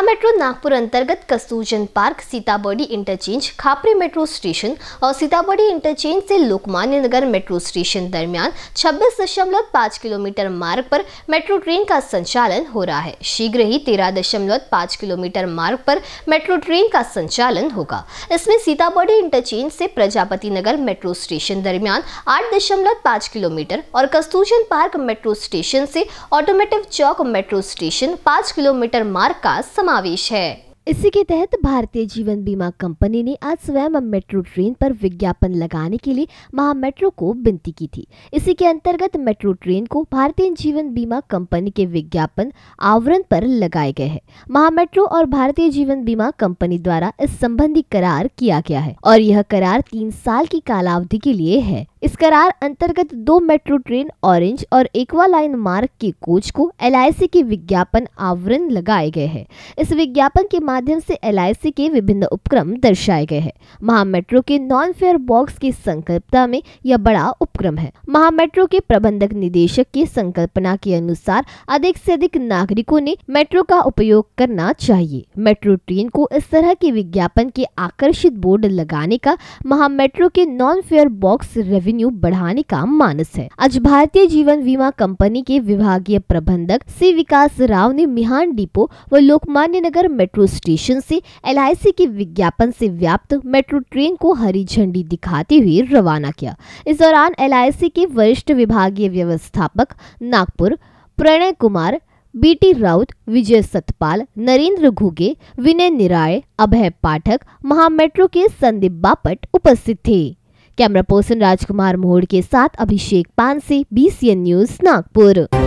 આ नागपुर अंतर्गत Kasturchand park park Sitabardi interchange Khapri metro station और सीताबर्डी इंटरचेंज से लोकमान्य नगर मेट्रो स्टेशन दरमियान 26.5 किलोमीटर मार्ग पर मेट्रो ट्रेन का संचालन हो रहा है शीघ्र ही 13.5 किलोमीटर मार्ग पर मेट्रो ट्रेन का संचालन होगा इसमें सीताबर्डी इंटरचेंज से प्रजापति नगर मेट्रो स्टेशन दरमियान आठ किलोमीटर और कस्तूजन पार्क मेट्रो स्टेशन से ऑटोमेटिव चौक मेट्रो स्टेशन पाँच किलोमीटर मार्ग का समा समावेश है इसी के तहत भारतीय जीवन बीमा कंपनी ने आज स्वयं मेट्रो ट्रेन पर विज्ञापन लगाने के लिए महा मेट्रो को विनती की थी इसी के अंतर्गत मेट्रो ट्रेन को भारतीय जीवन बीमा कंपनी के विज्ञापन आवरण पर लगाए गए हैं महा मेट्रो और भारतीय जीवन बीमा कंपनी द्वारा इस संबंधी करार किया गया है और यह करार तीन साल की कालावधि के लिए है इस करार अंतर्गत दो मेट्रो ट्रेन ऑरेंज और एक्वा लाइन मार्ग के कोच को एल के विज्ञापन आवरण लगाए गए हैं इस विज्ञापन के माध्यम से एल के विभिन्न उपक्रम दर्शाए गए हैं महा मेट्रो के नॉन फेयर बॉक्स की संकल्पता में यह बड़ा उपक्रम है महा मेट्रो के प्रबंधक निदेशक की संकल्पना के अनुसार अधिक से अधिक नागरिकों ने मेट्रो का उपयोग करना चाहिए मेट्रो ट्रेन को इस तरह के विज्ञापन के आकर्षित बोर्ड लगाने का महा मेट्रो के non fare box revenue revenue बढ़ाने का मानस है आज भारतीय जीवन बीमा कंपनी के विभागीय प्रबंधक सी विकास राव ने मिहान डिपो व लोकमान्य नगर मेट्रो स्टेशन से एल के विज्ञापन से व्याप्त मेट्रो ट्रेन को हरी झंडी दिखाते हुए रवाना किया इस दौरान एल के वरिष्ठ विभागीय व्यवस्थापक नागपुर प्रणय कुमार बीटी राउत विजय सतपाल नरेंद्र घुगे विनय निराय अभय पाठक महामेट्रो के संदीप बापट उपस्थित थे कैमरा पर्सन राजकुमार मोहड़ के साथ अभिषेक पानसे बीसीएन न्यूज नागपुर